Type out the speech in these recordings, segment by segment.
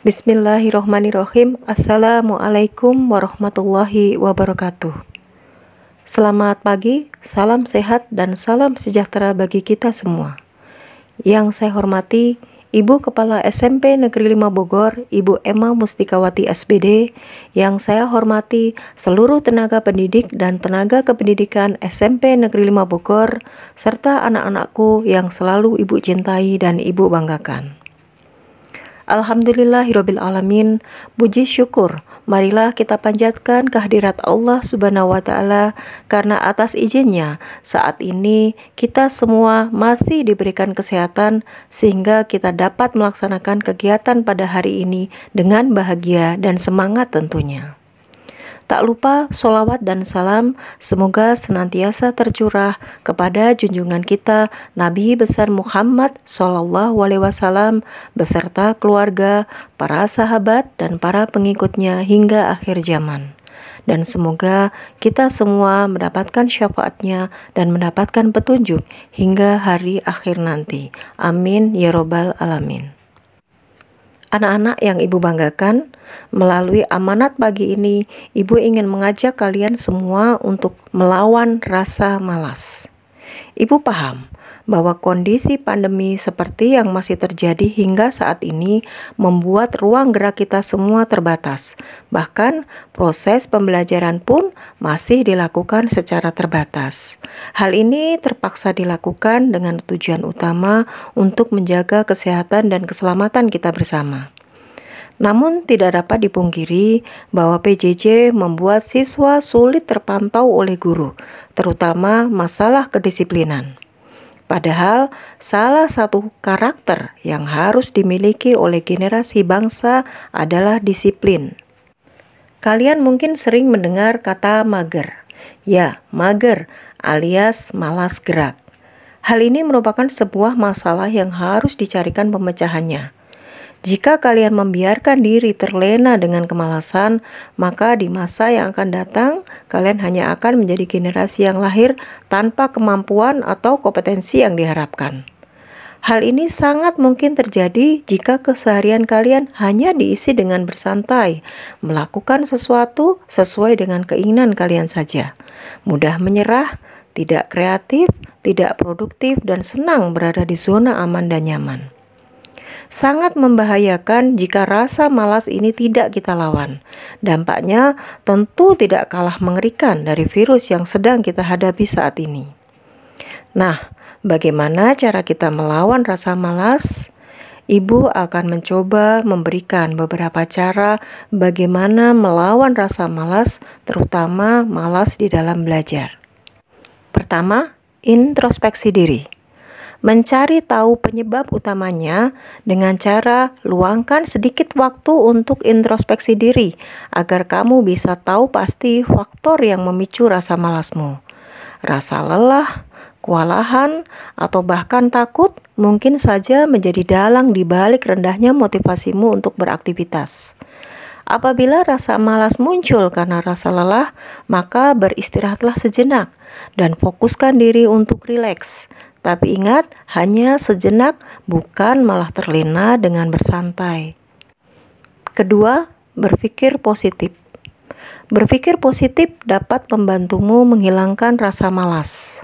Bismillahirrohmanirrohim Assalamualaikum warahmatullahi wabarakatuh Selamat pagi, salam sehat, dan salam sejahtera bagi kita semua. Yang saya hormati, Ibu Kepala SMP Negeri 5 Bogor, Ibu Emma Mustikawati S.Pd. yang saya hormati seluruh tenaga pendidik dan tenaga kependidikan SMP Negeri 5 Bogor, serta anak-anakku yang selalu Ibu cintai dan Ibu banggakan. Alhamdulillahirabbil alamin. Puji syukur. Marilah kita panjatkan kehadirat Allah Subhanahu wa taala karena atas izinnya saat ini kita semua masih diberikan kesehatan sehingga kita dapat melaksanakan kegiatan pada hari ini dengan bahagia dan semangat tentunya. Tak lupa solawat dan salam semoga senantiasa tercurah kepada junjungan kita Nabi besar Muhammad Shallallahu Alaihi Wasallam beserta keluarga, para sahabat dan para pengikutnya hingga akhir zaman. Dan semoga kita semua mendapatkan syafaatnya dan mendapatkan petunjuk hingga hari akhir nanti. Amin ya robbal alamin. Anak-anak yang Ibu banggakan, melalui amanat pagi ini, Ibu ingin mengajak kalian semua untuk melawan rasa malas. Ibu paham bahwa kondisi pandemi seperti yang masih terjadi hingga saat ini membuat ruang gerak kita semua terbatas. Bahkan, proses pembelajaran pun masih dilakukan secara terbatas. Hal ini terpaksa dilakukan dengan tujuan utama untuk menjaga kesehatan dan keselamatan kita bersama. Namun tidak dapat dipungkiri bahwa PJJ membuat siswa sulit terpantau oleh guru, terutama masalah kedisiplinan. Padahal salah satu karakter yang harus dimiliki oleh generasi bangsa adalah disiplin. Kalian mungkin sering mendengar kata mager. Ya, mager alias malas gerak. Hal ini merupakan sebuah masalah yang harus dicarikan pemecahannya. Jika kalian membiarkan diri terlena dengan kemalasan, maka di masa yang akan datang, kalian hanya akan menjadi generasi yang lahir tanpa kemampuan atau kompetensi yang diharapkan. Hal ini sangat mungkin terjadi jika keseharian kalian hanya diisi dengan bersantai, melakukan sesuatu sesuai dengan keinginan kalian saja, mudah menyerah, tidak kreatif, tidak produktif, dan senang berada di zona aman dan nyaman. Sangat membahayakan jika rasa malas ini tidak kita lawan. Dampaknya tentu tidak kalah mengerikan dari virus yang sedang kita hadapi saat ini. Nah, bagaimana cara kita melawan rasa malas? Ibu akan mencoba memberikan beberapa cara bagaimana melawan rasa malas, terutama malas di dalam belajar. Pertama, introspeksi diri mencari tahu penyebab utamanya dengan cara luangkan sedikit waktu untuk introspeksi diri agar kamu bisa tahu pasti faktor yang memicu rasa malasmu. Rasa lelah, kewalahan, atau bahkan takut mungkin saja menjadi dalang di balik rendahnya motivasimu untuk beraktivitas. Apabila rasa malas muncul karena rasa lelah, maka beristirahatlah sejenak dan fokuskan diri untuk rileks tapi ingat, hanya sejenak, bukan malah terlena dengan bersantai. Kedua, berpikir positif. Berpikir positif dapat membantumu menghilangkan rasa malas.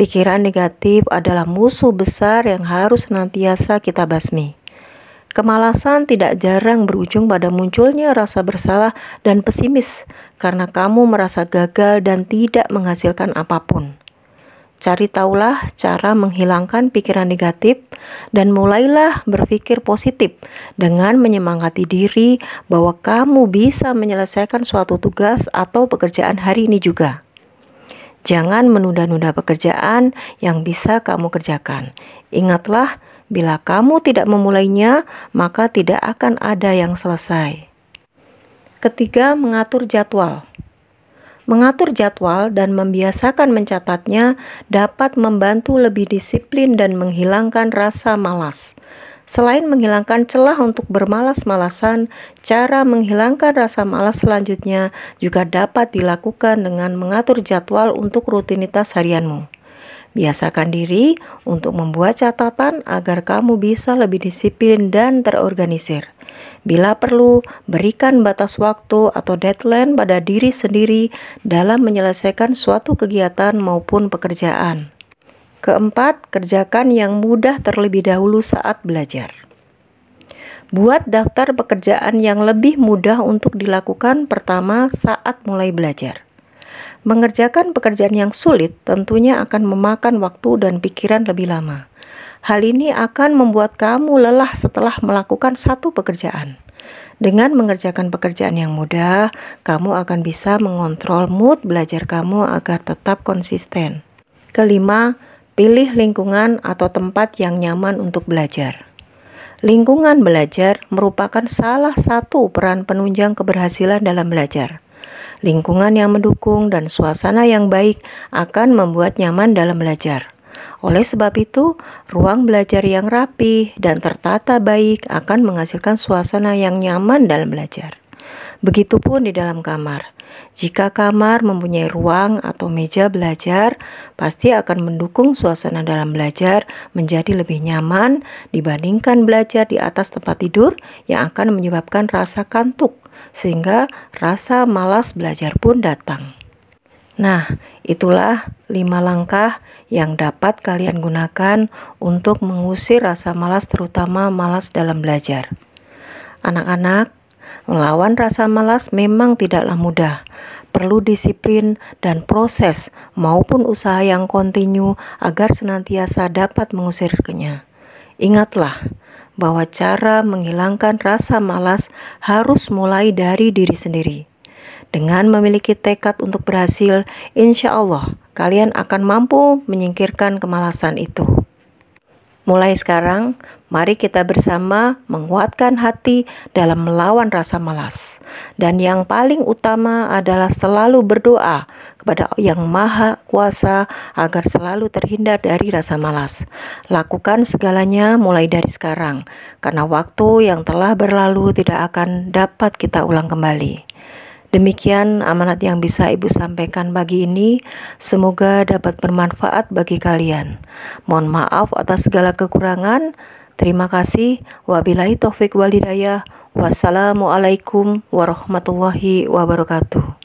Pikiran negatif adalah musuh besar yang harus senantiasa kita basmi. Kemalasan tidak jarang berujung pada munculnya rasa bersalah dan pesimis karena kamu merasa gagal dan tidak menghasilkan apapun. Cari tahulah cara menghilangkan pikiran negatif dan mulailah berpikir positif dengan menyemangati diri bahwa kamu bisa menyelesaikan suatu tugas atau pekerjaan hari ini juga. Jangan menunda-nunda pekerjaan yang bisa kamu kerjakan. Ingatlah, bila kamu tidak memulainya, maka tidak akan ada yang selesai. Ketiga, mengatur jadwal. Mengatur jadwal dan membiasakan mencatatnya dapat membantu lebih disiplin dan menghilangkan rasa malas. Selain menghilangkan celah untuk bermalas-malasan, cara menghilangkan rasa malas selanjutnya juga dapat dilakukan dengan mengatur jadwal untuk rutinitas harianmu. Biasakan diri untuk membuat catatan agar kamu bisa lebih disiplin dan terorganisir. Bila perlu, berikan batas waktu atau deadline pada diri sendiri dalam menyelesaikan suatu kegiatan maupun pekerjaan. Keempat, kerjakan yang mudah terlebih dahulu saat belajar. Buat daftar pekerjaan yang lebih mudah untuk dilakukan pertama saat mulai belajar. Mengerjakan pekerjaan yang sulit tentunya akan memakan waktu dan pikiran lebih lama. Hal ini akan membuat kamu lelah setelah melakukan satu pekerjaan. Dengan mengerjakan pekerjaan yang mudah, kamu akan bisa mengontrol mood belajar kamu agar tetap konsisten. Kelima, pilih lingkungan atau tempat yang nyaman untuk belajar. Lingkungan belajar merupakan salah satu peran penunjang keberhasilan dalam belajar. Lingkungan yang mendukung dan suasana yang baik akan membuat nyaman dalam belajar. Oleh sebab itu, ruang belajar yang rapi dan tertata baik akan menghasilkan suasana yang nyaman dalam belajar. Begitupun di dalam kamar. Jika kamar mempunyai ruang atau meja belajar, pasti akan mendukung suasana dalam belajar menjadi lebih nyaman dibandingkan belajar di atas tempat tidur yang akan menyebabkan rasa kantuk, sehingga rasa malas belajar pun datang. Nah, itulah lima langkah yang dapat kalian gunakan untuk mengusir rasa malas terutama malas dalam belajar. Anak-anak, melawan rasa malas memang tidaklah mudah. Perlu disiplin dan proses maupun usaha yang kontinu agar senantiasa dapat mengusirnya. Ingatlah, bahwa cara menghilangkan rasa malas harus mulai dari diri sendiri. Dengan memiliki tekad untuk berhasil, insya Allah kalian akan mampu menyingkirkan kemalasan itu. Mulai sekarang, mari kita bersama menguatkan hati dalam melawan rasa malas. Dan yang paling utama adalah selalu berdoa kepada Yang Maha Kuasa agar selalu terhindar dari rasa malas. Lakukan segalanya mulai dari sekarang, karena waktu yang telah berlalu tidak akan dapat kita ulang kembali. Demikian amanat yang bisa Ibu sampaikan pagi ini. Semoga dapat bermanfaat bagi kalian. Mohon maaf atas segala kekurangan. Terima kasih. Wabillahi taufik walidayah. Wassalamualaikum warahmatullahi wabarakatuh.